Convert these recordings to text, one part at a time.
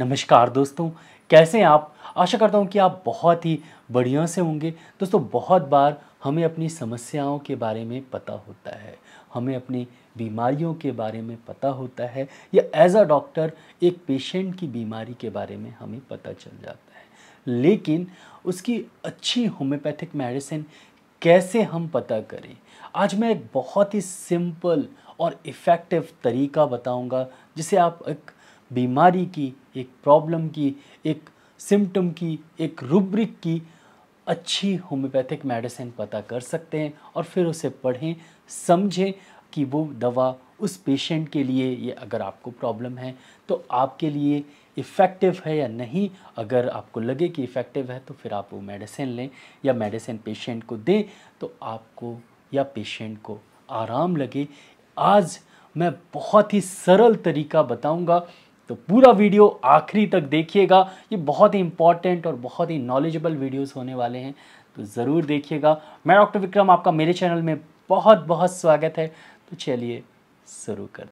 नमस्कार दोस्तों कैसे हैं आप आशा करता हूं कि आप बहुत ही बढ़िया से होंगे दोस्तों बहुत बार हमें अपनी समस्याओं के बारे में पता होता है हमें अपनी बीमारियों के बारे में पता होता है या एज अ डॉक्टर एक पेशेंट की बीमारी के बारे में हमें पता चल जाता है लेकिन उसकी अच्छी होम्योपैथिक मेडिसिन कैसे हम पता करें आज मैं एक बहुत ही सिंपल और इफ़ेक्टिव तरीका बताऊंगा जिसे आप एक बीमारी की एक प्रॉब्लम की एक सिम्टम की एक रूब्रिक की अच्छी होम्योपैथिक मेडिसिन पता कर सकते हैं और फिर उसे पढ़ें समझें कि वो दवा उस पेशेंट के लिए ये अगर आपको प्रॉब्लम है तो आपके लिए इफ़ेक्टिव है या नहीं अगर आपको लगे कि इफ़ेक्टिव है तो फिर आप वो मेडिसिन लें या मेडिसिन पेशेंट को दें तो आपको या पेशेंट को आराम लगे आज मैं बहुत ही सरल तरीका बताऊंगा तो पूरा वीडियो आखिरी तक देखिएगा ये बहुत ही इंपॉर्टेंट और बहुत ही नॉलेजेबल वीडियोस होने वाले हैं तो ज़रूर देखिएगा मैं डॉक्टर विक्रम आपका मेरे चैनल में बहुत बहुत स्वागत है तो चलिए शुरू कर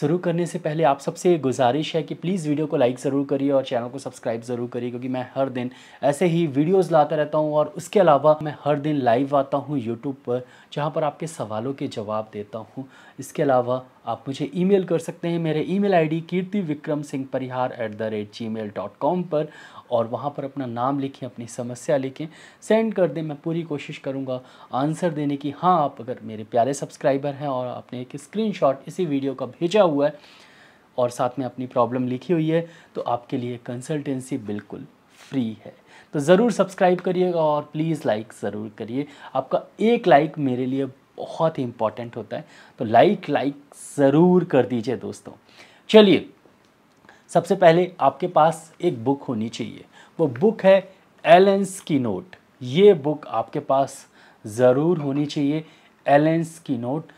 शुरू करने से पहले आप सबसे गुजारिश है कि प्लीज़ वीडियो को लाइक ज़रूर करिए और चैनल को सब्सक्राइब ज़रूर करिए क्योंकि मैं हर दिन ऐसे ही वीडियोस लाता रहता हूं और उसके अलावा मैं हर दिन लाइव आता हूं यूट्यूब पर जहां पर आपके सवालों के जवाब देता हूं इसके अलावा आप मुझे ईमेल कर सकते हैं मेरे E Kirti Vikram Singh Parihar at the rate Gmail dot com पर और वहाँ पर अपना नाम लिखें अपनी समस्या लिखें सेंड कर दें मैं पूरी कोशिश करूँगा आंसर देने की हाँ आप अगर मेरे प्यारे सब्सक्राइबर हैं और आपने एक स्क्रीन इसी वीडियो का भेजा हुआ है और साथ में अपनी प्रॉब्लम लिखी हुई है तो आपके लिए कंसल्टेंसी बिल्कुल फ्री है तो ज़रूर सब्सक्राइब करिएगा और प्लीज़ लाइक ज़रूर करिए आपका एक लाइक मेरे लिए बहुत ही इम्पॉर्टेंट होता है तो लाइक लाइक ज़रूर कर दीजिए दोस्तों चलिए सबसे पहले आपके पास एक बुक होनी चाहिए वो बुक है एलेंस की नोट ये बुक आपके पास ज़रूर होनी चाहिए एलेंस की नोट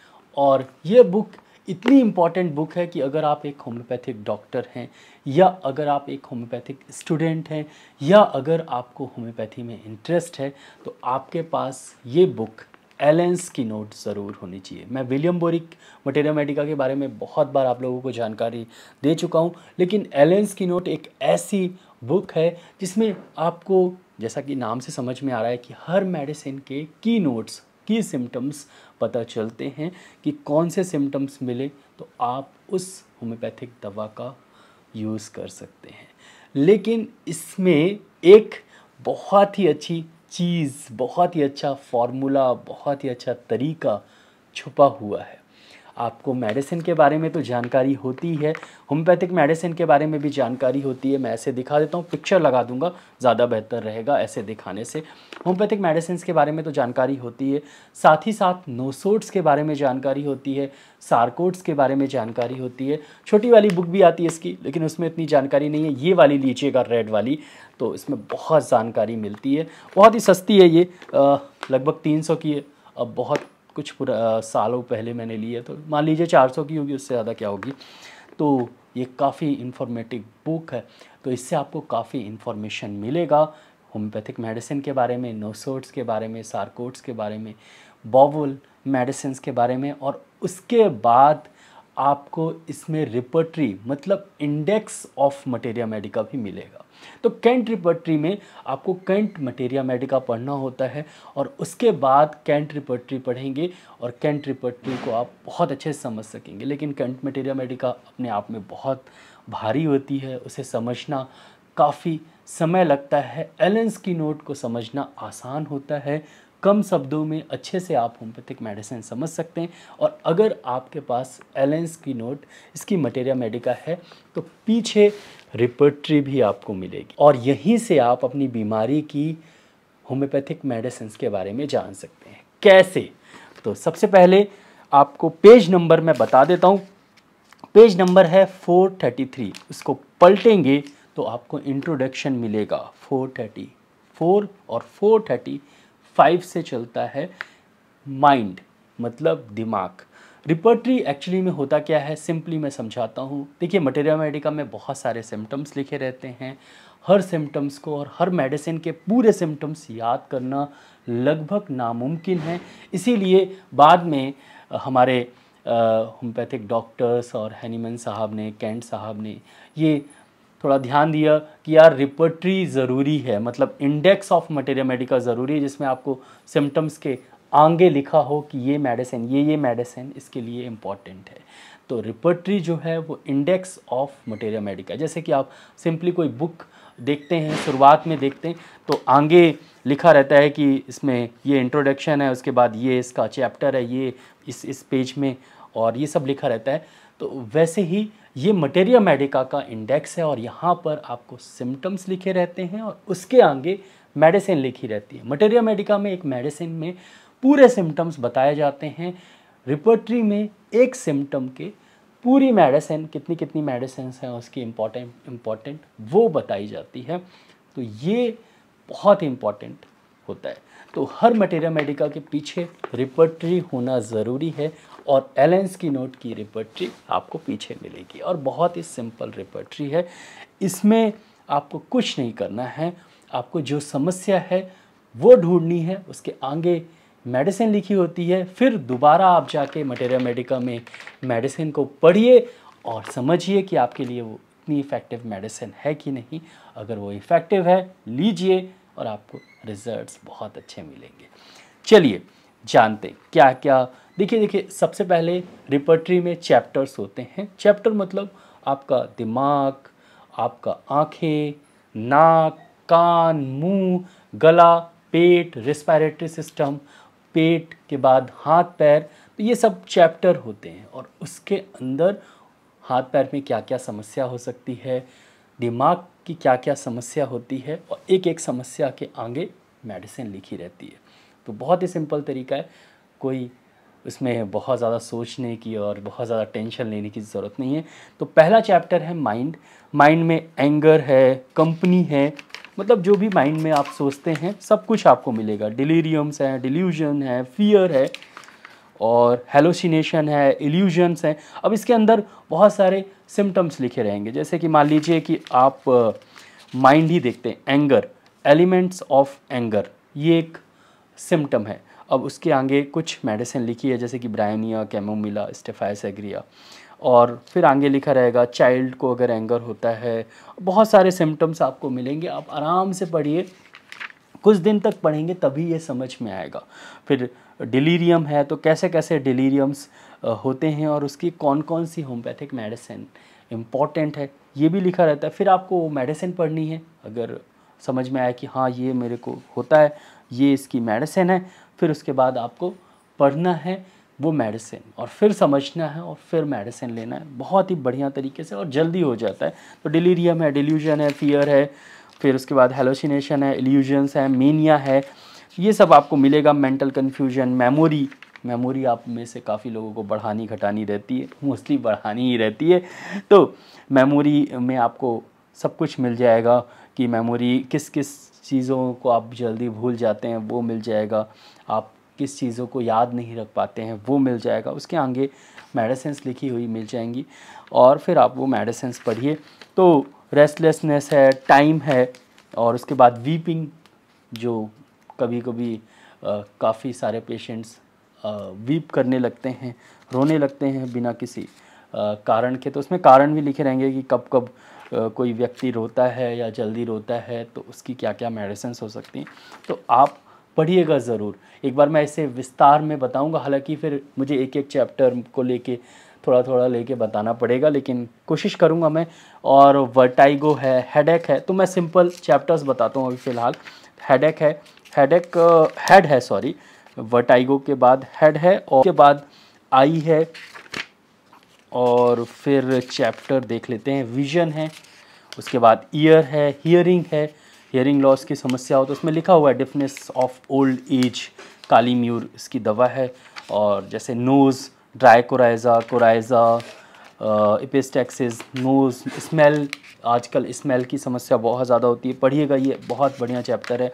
और ये बुक इतनी इम्पॉर्टेंट बुक है कि अगर आप एक होम्योपैथिक डॉक्टर हैं या अगर आप एक होम्योपैथिक स्टूडेंट हैं या अगर आपको होम्योपैथी में इंटरेस्ट है तो आपके पास ये बुक एलेंस की नोट ज़रूर होनी चाहिए मैं विलियम बोरिक मटेरियो मेडिका के बारे में बहुत बार आप लोगों को जानकारी दे चुका हूँ लेकिन एलेंस की नोट एक ऐसी बुक है जिसमें आपको जैसा कि नाम से समझ में आ रहा है कि हर मेडिसिन के की नोट्स की सिम्टम्स पता चलते हैं कि कौन से सिम्टम्स मिले तो आप उस होम्योपैथिक दवा का यूज़ कर सकते हैं लेकिन इसमें एक बहुत ही अच्छी चीज़ बहुत ही अच्छा फार्मूला बहुत ही अच्छा तरीका छुपा हुआ है आपको मेडिसिन के बारे में तो जानकारी होती है होम्योपैथिक मेडिसिन के बारे में भी जानकारी होती है मैं ऐसे दिखा देता हूँ पिक्चर लगा दूंगा ज़्यादा बेहतर रहेगा ऐसे दिखाने से होम्योपैथिक मेडिसिन के बारे में तो जानकारी होती है साथ ही साथ नोसोट्स के बारे में जानकारी होती है सारकोड्स के बारे में जानकारी होती है छोटी वाली बुक भी आती है इसकी लेकिन उसमें इतनी जानकारी नहीं है ये वाली लीजिएगा रेड वाली तो इसमें बहुत जानकारी मिलती है बहुत ही सस्ती है ये लगभग तीन सौ की है अब बहुत कुछ सालों पहले मैंने लिया तो मान लीजिए 400 की होगी उससे ज़्यादा क्या होगी तो ये काफ़ी इन्फॉर्मेटिव बुक है तो इससे आपको काफ़ी इन्फॉर्मेशन मिलेगा होम्योपैथिक मेडिसिन के बारे में नोसोट्स के बारे में सार्कोट्स के बारे में बॉवल मेडिसिन के बारे में और उसके बाद आपको इसमें रिपर्ट्री मतलब इंडेक्स ऑफ मटेरिया मेडिका भी मिलेगा तो कैंट रिपर्ट्री में आपको कैंट मटेरिया मेडिका पढ़ना होता है और उसके बाद कैंट रिपर्ट्री पढ़ेंगे और कैंट रिपर्ट्री को आप बहुत अच्छे से समझ सकेंगे लेकिन कैंट मटेरिया मेडिका अपने आप में बहुत भारी होती है उसे समझना काफ़ी समय लगता है एलेंस की नोट को समझना आसान होता है कम शब्दों में अच्छे से आप होम्योपैथिक मेडिसिन समझ सकते हैं और अगर आपके पास एलेंस की नोट इसकी मटेरिया मेडिका है तो पीछे रिपर्ट्री भी आपको मिलेगी और यहीं से आप अपनी बीमारी की होम्योपैथिक मेडिसिन के बारे में जान सकते हैं कैसे तो सबसे पहले आपको पेज नंबर मैं बता देता हूँ पेज नंबर है 433 उसको पलटेंगे तो आपको इंट्रोडक्शन मिलेगा 434 और 435 से चलता है माइंड मतलब दिमाग रिपर्टरी एक्चुअली में होता क्या है सिंपली मैं समझाता हूँ देखिए मटेरिया मेडिका में बहुत सारे सिम्टम्स लिखे रहते हैं हर सिम्टम्स को और हर मेडिसिन के पूरे सिम्टम्स याद करना लगभग नामुमकिन है इसीलिए बाद में हमारे होम्योपैथिक डॉक्टर्स और हैनीमन साहब ने कैंट साहब ने ये थोड़ा ध्यान दिया कि यार रिपर्टरी ज़रूरी है मतलब इंडेक्स ऑफ मटेरिया मेडिका ज़रूरी है जिसमें आपको सिम्टम्स के आगे लिखा हो कि ये मेडिसिन ये ये मेडिसिन इसके लिए इम्पॉर्टेंट है तो रिपोर्ट्री जो है वो इंडेक्स ऑफ मटेरिया मेडिका जैसे कि आप सिंपली कोई बुक देखते हैं शुरुआत में देखते हैं तो आगे लिखा रहता है कि इसमें ये इंट्रोडक्शन है उसके बाद ये इसका चैप्टर है ये इस इस पेज में और ये सब लिखा रहता है तो वैसे ही ये मटेरिया मेडिका का इंडेक्स है और यहाँ पर आपको सिम्टम्स लिखे रहते हैं और उसके आगे मेडिसिन लिखी रहती है मटेरिया मेडिका में एक मेडिसिन में पूरे सिम्टम्स बताए जाते हैं रिपोर्ट्री में एक सिम्टम के पूरी मेडिसिन कितनी कितनी मेडिसिन हैं उसकी इम्पोर्टेंट इम्पॉर्टेंट वो बताई जाती है तो ये बहुत इम्पॉर्टेंट होता है तो हर मटेरिया मेडिका के पीछे रिपोर्टरी होना ज़रूरी है और एलेंस की नोट की रिपोर्टरी आपको पीछे मिलेगी और बहुत ही सिंपल रिपोर्टरी है इसमें आपको कुछ नहीं करना है आपको जो समस्या है वो ढूंढनी है उसके आगे मेडिसिन लिखी होती है फिर दोबारा आप जाके मटेरिया मेडिका में मेडिसिन को पढ़िए और समझिए कि आपके लिए वो इतनी इफ़ेक्टिव मेडिसिन है कि नहीं अगर वो इफ़ेक्टिव है लीजिए और आपको रिजल्ट्स बहुत अच्छे मिलेंगे चलिए जानते क्या क्या देखिए देखिए सबसे पहले रिपोर्ट्री में चैप्टर्स होते हैं चैप्टर मतलब आपका दिमाग आपका आँखें नाक कान मुंह गला पेट रेस्पायरेटरी सिस्टम पेट के बाद हाथ पैर तो ये सब चैप्टर होते हैं और उसके अंदर हाथ पैर में क्या क्या समस्या हो सकती है दिमाग की क्या क्या समस्या होती है और एक एक समस्या के आगे मेडिसिन लिखी रहती है तो बहुत ही सिंपल तरीका है कोई उसमें बहुत ज़्यादा सोचने की और बहुत ज़्यादा टेंशन लेने की ज़रूरत नहीं है तो पहला चैप्टर है माइंड माइंड में एंगर है कंपनी है मतलब जो भी माइंड में आप सोचते हैं सब कुछ आपको मिलेगा डिलीरियम्स हैं डिल्यूजन है फियर है और हेलोसिनेशन है इल्यूजन्स हैं अब इसके अंदर बहुत सारे सिम्टम्स लिखे रहेंगे जैसे कि मान लीजिए कि आप माइंड ही देखते हैं एंगर एलिमेंट्स ऑफ एंगर ये एक सिम्टम है अब उसके आगे कुछ मेडिसिन लिखी है जैसे कि ब्रायनिया कैमोमिला स्टेफाइस एग्रिया और फिर आगे लिखा रहेगा चाइल्ड को अगर एंगर होता है बहुत सारे सिम्टम्स आपको मिलेंगे आप आराम से पढ़िए कुछ दिन तक पढ़ेंगे तभी ये समझ में आएगा फिर डिलीरियम है तो कैसे कैसे डिलीरियम्स होते हैं और उसकी कौन कौन सी होम्योपैथिक मेडिसिन इम्पॉर्टेंट है ये भी लिखा रहता है फिर आपको वो मेडिसिन पढ़नी है अगर समझ में आया कि हाँ ये मेरे को होता है ये इसकी मेडिसिन है फिर उसके बाद आपको पढ़ना है वो मेडिसिन और फिर समझना है और फिर मेडिसिन लेना है बहुत ही बढ़िया तरीके से और जल्दी हो जाता है तो डिलीरियम है डिल्यूजन है फियर है फिर उसके बाद हेलोसिनेशन है एल्यूजन्स है मीनिया है ये सब आपको मिलेगा मेंटल कन्फ्यूजन मेमोरी मेमोरी आप में से काफ़ी लोगों को बढ़ानी घटानी रहती है मोस्टली बढ़ानी ही रहती है तो मेमोरी में आपको सब कुछ मिल जाएगा कि मेमोरी किस किस चीज़ों को आप जल्दी भूल जाते हैं वो मिल जाएगा आप किस चीज़ों को याद नहीं रख पाते हैं वो मिल जाएगा उसके आगे मेडिसन्स लिखी हुई मिल जाएंगी और फिर आप वो मेडिसन्स पढ़िए तो रेस्टलेसनेस है टाइम है और उसके बाद वीपिंग जो कभी कभी काफ़ी सारे पेशेंट्स वीप करने लगते हैं रोने लगते हैं बिना किसी आ, कारण के तो उसमें कारण भी लिखे रहेंगे कि कब कब कोई व्यक्ति रोता है या जल्दी रोता है तो उसकी क्या क्या मेडिसन्स हो सकती हैं तो आप पढ़िएगा ज़रूर एक बार मैं ऐसे विस्तार में बताऊंगा हालांकि फिर मुझे एक एक चैप्टर को लेके थोड़ा थोड़ा लेके बताना पड़ेगा लेकिन कोशिश करूँगा मैं और वर्टाइगो है हेडेक है तो मैं सिंपल चैप्टर्स बताता हूँ अभी फ़िलहाल हेडेक है हेडेक हेड है सॉरी वर्टाइगो के बाद हेड है और के बाद आई है और फिर चैप्टर देख लेते हैं विजन है उसके बाद ईयर है हियरिंग है हियरिंग लॉस की समस्या हो तो उसमें लिखा हुआ है डिफनेस ऑफ ओल्ड एज काली म्यूर इसकी दवा है और जैसे nose dry coryza coryza epistaxis nose smell आजकल स्मेल की समस्या बहुत ज़्यादा होती है पढ़िएगा ये बहुत बढ़िया चैप्टर है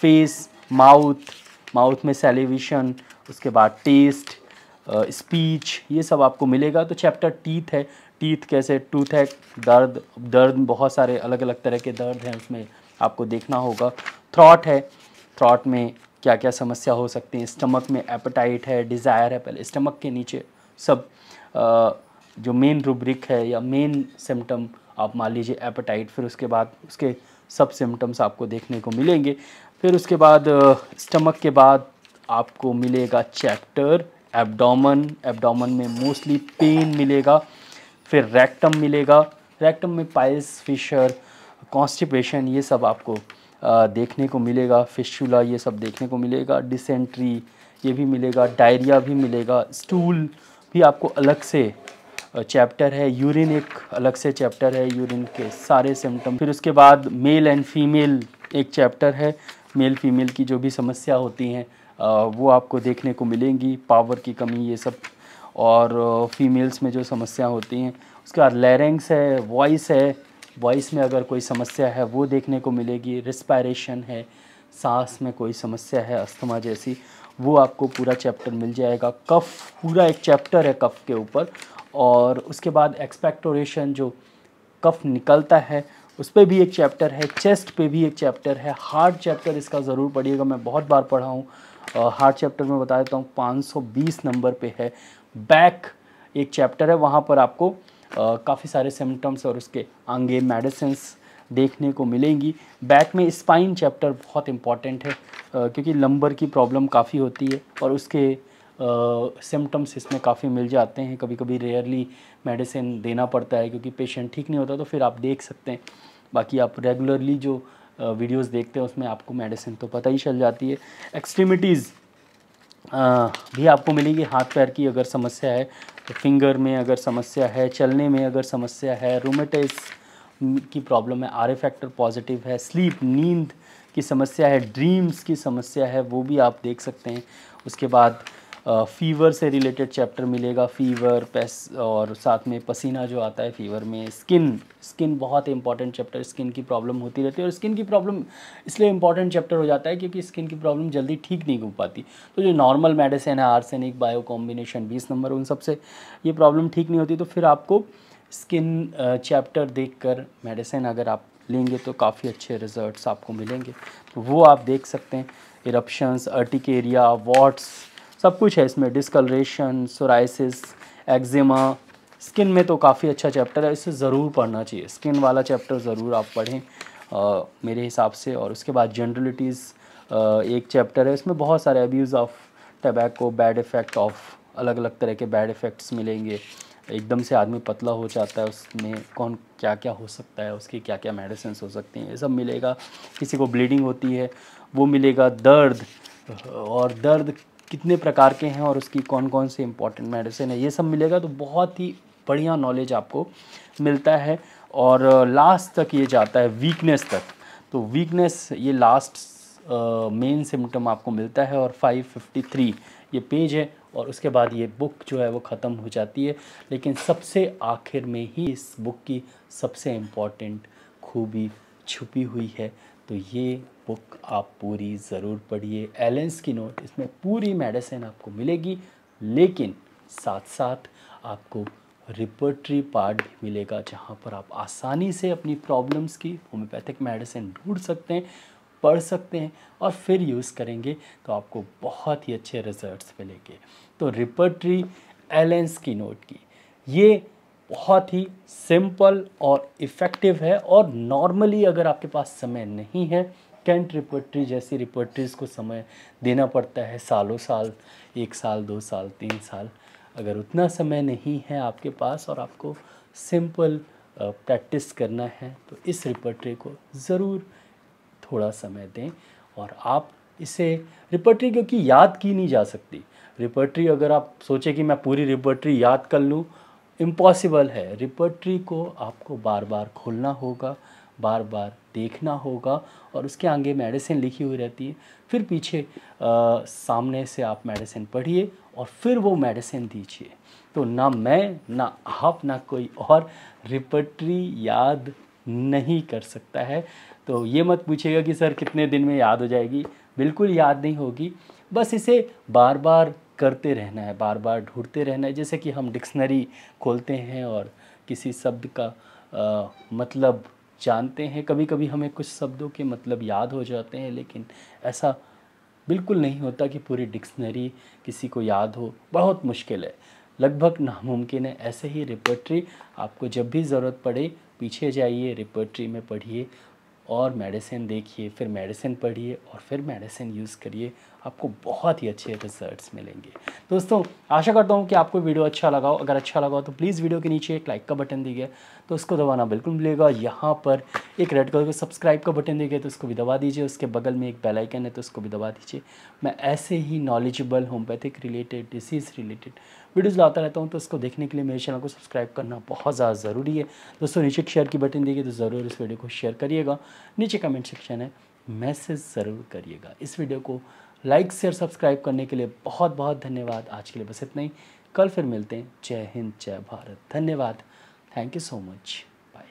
फेस माउथ माउथ में सेलिवेशन उसके बाद टेस्ट स्पीच ये सब आपको मिलेगा तो चैप्टर टीथ है टीथ कैसे टूथ है दर्द दर्द बहुत सारे अलग अलग तरह के दर्द हैं उसमें आपको देखना होगा थ्रॉट है थ्रॉट में क्या क्या समस्या हो सकती है स्टमक में एपेटाइट है डिज़ायर है पहले स्टमक के नीचे सब आ, जो मेन रूब्रिक है या मेन सिम्टम आप मान लीजिए एपेटाइट फिर उसके बाद उसके सब सिम्टम्स आपको देखने को मिलेंगे फिर उसके बाद स्टमक के बाद आपको मिलेगा चैप्टर एब्डोमन एब्डोमन में मोस्टली पेन मिलेगा फिर रेक्टम मिलेगा रेक्टम में पाइल्स फिशर कॉन्स्टिपेशन ये सब आपको आ, देखने को मिलेगा फिशुला ये सब देखने को मिलेगा डिसेंट्री ये भी मिलेगा डायरिया भी मिलेगा स्टूल भी आपको अलग से चैप्टर है यूरिन एक अलग से चैप्टर है यूरिन के सारे सिम्टम फिर उसके बाद मेल एंड फीमेल एक चैप्टर है मेल फीमेल की जो भी समस्या होती हैं वो आपको देखने को मिलेंगी पावर की कमी ये सब और फीमेल्स में जो समस्या होती हैं उसके बाद लैरेंग्स है वॉइस है वॉइस में अगर कोई समस्या है वो देखने को मिलेगी रिस्पायरेशन है सांस में कोई समस्या है अस्थमा जैसी वो आपको पूरा चैप्टर मिल जाएगा कफ पूरा एक चैप्टर है कफ के ऊपर और उसके बाद एक्सपेक्टोरेशन जो कफ निकलता है उस पर भी एक चैप्टर है चेस्ट पे भी एक चैप्टर है हार्ट चैप्टर इसका ज़रूर पढ़िएगा मैं बहुत बार पढ़ा हूँ हार्ट चैप्टर में बता देता हूँ पाँच नंबर पर है बैक एक चैप्टर है वहाँ पर आपको काफ़ी सारे सिम्टम्स और उसके आगे मेडिसिन देखने को मिलेंगी बैक में स्पाइन चैप्टर बहुत इम्पॉर्टेंट है क्योंकि लंबर की प्रॉब्लम काफ़ी होती है और उसके सिम्टम्स इसमें काफ़ी मिल जाते हैं कभी कभी रेयरली मेडिसिन देना पड़ता है क्योंकि पेशेंट ठीक नहीं होता तो फिर आप देख सकते हैं बाकी आप रेगुलरली जो वीडियोस देखते हैं उसमें आपको मेडिसिन तो पता ही चल जाती है एक्सट्रीमिटीज़ भी आपको मिलेगी हाथ पैर की अगर समस्या है फिंगर में अगर समस्या है चलने में अगर समस्या है रोमेटिस की प्रॉब्लम है आर फैक्टर पॉजिटिव है स्लीप नींद की समस्या है ड्रीम्स की समस्या है वो भी आप देख सकते हैं उसके बाद फीवर से रिलेटेड चैप्टर मिलेगा फीवर पेस और साथ में पसीना जो आता है फीवर में स्किन स्किन बहुत इंपॉर्टेंट चैप्टर स्किन की प्रॉब्लम होती रहती है और स्किन की प्रॉब्लम इसलिए इंपॉर्टेंट चैप्टर हो जाता है क्योंकि स्किन की प्रॉब्लम जल्दी ठीक नहीं हो पाती तो जो नॉर्मल मेडिसिन है आर्सेनिक बायो कॉम्बिनेशन बीस नंबर उन सबसे ये प्रॉब्लम ठीक नहीं होती तो फिर आपको स्किन चैप्टर देख मेडिसिन अगर आप लेंगे तो काफ़ी अच्छे रिजल्ट आपको मिलेंगे तो वो आप देख सकते हैं इरप्शंस अर्टिकेरिया वॉट्स सब कुछ है इसमें डिस्कलरेशन सोराइसिस एक्जिमा स्किन में तो काफ़ी अच्छा चैप्टर है इसे ज़रूर पढ़ना चाहिए स्किन वाला चैप्टर ज़रूर आप पढ़ें आ, मेरे हिसाब से और उसके बाद जनरलिटीज़ एक चैप्टर है इसमें बहुत सारे abuse of tobacco bad effect of अलग अलग तरह के बैड इफ़ेक्ट्स मिलेंगे एकदम से आदमी पतला हो जाता है उसमें कौन क्या क्या हो सकता है उसकी क्या क्या मेडिसिन हो सकती हैं ये सब मिलेगा किसी को ब्लीडिंग होती है वो मिलेगा दर्द और दर्द कितने प्रकार के हैं और उसकी कौन कौन से इंपॉर्टेंट मेडिसिन है ये सब मिलेगा तो बहुत ही बढ़िया नॉलेज आपको मिलता है और लास्ट तक ये जाता है वीकनेस तक तो वीकनेस ये लास्ट मेन सिम्टम आपको मिलता है और 553 ये पेज है और उसके बाद ये बुक जो है वो ख़त्म हो जाती है लेकिन सबसे आखिर में ही इस बुक की सबसे इम्पॉर्टेंट खूबी छुपी हुई है तो ये बुक आप पूरी ज़रूर पढ़िए एलेंस की नोट इसमें पूरी मेडिसिन आपको मिलेगी लेकिन साथ साथ आपको रिपोर्टरी पार्ट भी मिलेगा जहाँ पर आप आसानी से अपनी प्रॉब्लम्स की होम्योपैथिक मेडिसिन ढूंढ सकते हैं पढ़ सकते हैं और फिर यूज़ करेंगे तो आपको बहुत ही अच्छे रिजल्ट्स मिलेंगे तो रिपोर्टरी एलेंस की नोट की ये बहुत ही सिंपल और इफ़ेक्टिव है और नॉर्मली अगर आपके पास समय नहीं है कैंट रिपोर्ट्री जैसी रिपोर्ट्रीज़ को समय देना पड़ता है सालों साल एक साल दो साल तीन साल अगर उतना समय नहीं है आपके पास और आपको सिंपल प्रैक्टिस करना है तो इस रिपोर्ट्री को ज़रूर थोड़ा समय दें और आप इसे रिपोर्ट्री क्योंकि याद की नहीं जा सकती रिपोर्ट्री अगर आप सोचें कि मैं पूरी रिपोर्ट्री याद कर लूँ इम्पॉसिबल है रिपर्ट्री को आपको बार बार खोलना होगा बार बार देखना होगा और उसके आगे मेडिसिन लिखी हुई रहती है फिर पीछे आ, सामने से आप मेडिसिन पढ़िए और फिर वो मेडिसिन दीजिए तो ना मैं ना आप ना कोई और रिपर्ट्री याद नहीं कर सकता है तो ये मत पूछिएगा कि सर कितने दिन में याद हो जाएगी बिल्कुल याद नहीं होगी बस इसे बार बार करते रहना है बार बार ढूंढते रहना है जैसे कि हम डिक्शनरी खोलते हैं और किसी शब्द का आ, मतलब जानते हैं कभी कभी हमें कुछ शब्दों के मतलब याद हो जाते हैं लेकिन ऐसा बिल्कुल नहीं होता कि पूरी डिक्शनरी किसी को याद हो बहुत मुश्किल है लगभग नामुमकिन है ऐसे ही रिपोर्ट्री आपको जब भी ज़रूरत पड़े पीछे जाइए रिपोर्ट्री में पढ़िए और मेडिसिन देखिए फिर मेडिसिन पढ़िए और फिर मेडिसिन यूज़ करिए आपको बहुत ही अच्छे रिजल्ट्स मिलेंगे दोस्तों आशा करता हूँ कि आपको वीडियो अच्छा लगा हो अगर अच्छा लगा हो तो प्लीज़ वीडियो के नीचे एक लाइक का बटन दीजिए तो उसको दबाना बिल्कुल मिलेगा यहाँ पर एक रेड कलर का सब्सक्राइब का बटन दीजिए तो उसको भी दबा दीजिए उसके बगल में एक बेलाइकन है तो उसको भी दबा दीजिए मैं ऐसे ही knowledgeable homeopathic related disease related videos लाता रहता हूँ तो इसको देखने के लिए मेरे चैनल को सब्सक्राइब करना बहुत ज़्यादा ज़रूरी है दोस्तों नीचे शेयर की बटन देखिए तो ज़रूर इस वीडियो को शेयर करिएगा नीचे कमेंट सेक्शन है मैसेज ज़रूर करिएगा इस वीडियो को लाइक शेयर सब्सक्राइब करने के लिए बहुत बहुत धन्यवाद आज के लिए बस इतना ही कल फिर मिलते हैं जय हिंद जय भारत धन्यवाद थैंक यू सो मच